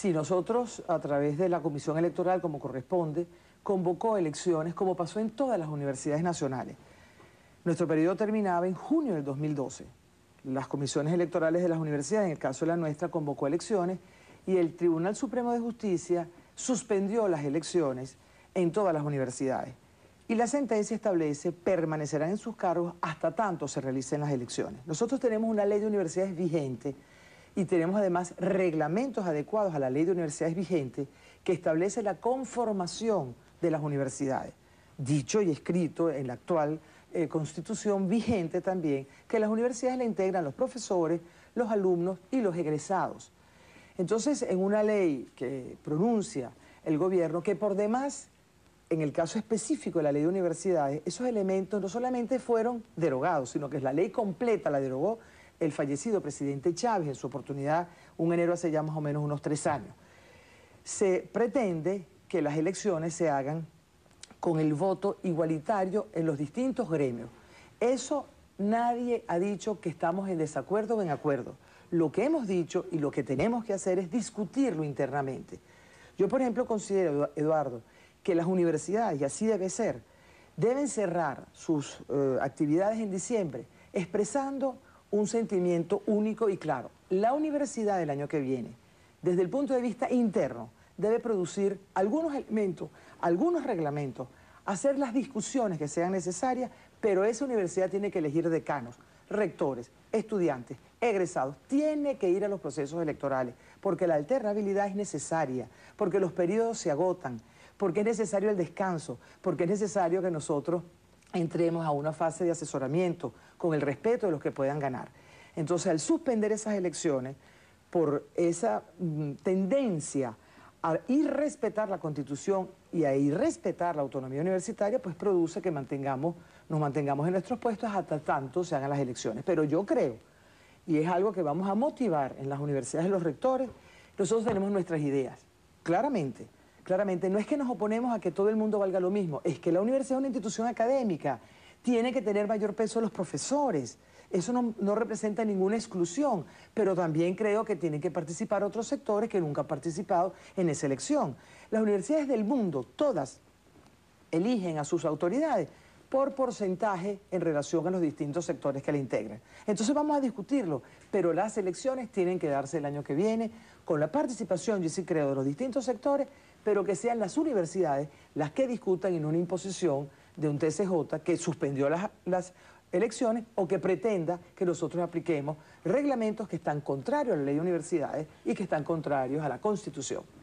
si nosotros, a través de la Comisión Electoral, como corresponde, convocó elecciones, como pasó en todas las universidades nacionales. Nuestro periodo terminaba en junio del 2012. Las comisiones electorales de las universidades, en el caso de la nuestra, convocó elecciones y el Tribunal Supremo de Justicia suspendió las elecciones en todas las universidades. Y la sentencia establece permanecerán en sus cargos hasta tanto se realicen las elecciones. Nosotros tenemos una ley de universidades vigente y tenemos además reglamentos adecuados a la ley de universidades vigente que establece la conformación de las universidades. Dicho y escrito en la actual eh, constitución vigente también, que las universidades la integran los profesores, los alumnos y los egresados. Entonces, en una ley que pronuncia el gobierno, que por demás, en el caso específico de la ley de universidades, esos elementos no solamente fueron derogados, sino que la ley completa la derogó el fallecido presidente Chávez en su oportunidad un enero hace ya más o menos unos tres años. Se pretende que las elecciones se hagan con el voto igualitario en los distintos gremios. Eso nadie ha dicho que estamos en desacuerdo o en acuerdo. Lo que hemos dicho y lo que tenemos que hacer es discutirlo internamente. Yo, por ejemplo, considero, Eduardo, que las universidades, y así debe ser, deben cerrar sus eh, actividades en diciembre expresando un sentimiento único y claro. La universidad del año que viene, desde el punto de vista interno, debe producir algunos elementos, algunos reglamentos, hacer las discusiones que sean necesarias, pero esa universidad tiene que elegir decanos, rectores, estudiantes, egresados, tiene que ir a los procesos electorales, porque la alternabilidad es necesaria, porque los periodos se agotan, porque es necesario el descanso, porque es necesario que nosotros entremos a una fase de asesoramiento con el respeto de los que puedan ganar. Entonces, al suspender esas elecciones por esa mm, tendencia a irrespetar la Constitución y a irrespetar la autonomía universitaria, pues produce que mantengamos, nos mantengamos en nuestros puestos hasta tanto se hagan las elecciones. Pero yo creo, y es algo que vamos a motivar en las universidades, de los rectores, nosotros tenemos nuestras ideas, claramente claramente, no es que nos oponemos a que todo el mundo valga lo mismo, es que la universidad es una institución académica, tiene que tener mayor peso los profesores. Eso no, no, representa ninguna exclusión, pero también creo que tienen que participar otros sectores que nunca han participado en esa elección. Las universidades del mundo, todas, eligen a sus autoridades por porcentaje en relación a los distintos sectores que la integran. Entonces vamos a discutirlo, pero las elecciones tienen que darse el año que viene con la participación, yo sí creo, de los distintos sectores, pero que sean las universidades las que discutan en una imposición de un TCJ que suspendió las, las elecciones o que pretenda que nosotros apliquemos reglamentos que están contrarios a la ley de universidades y que están contrarios a la Constitución.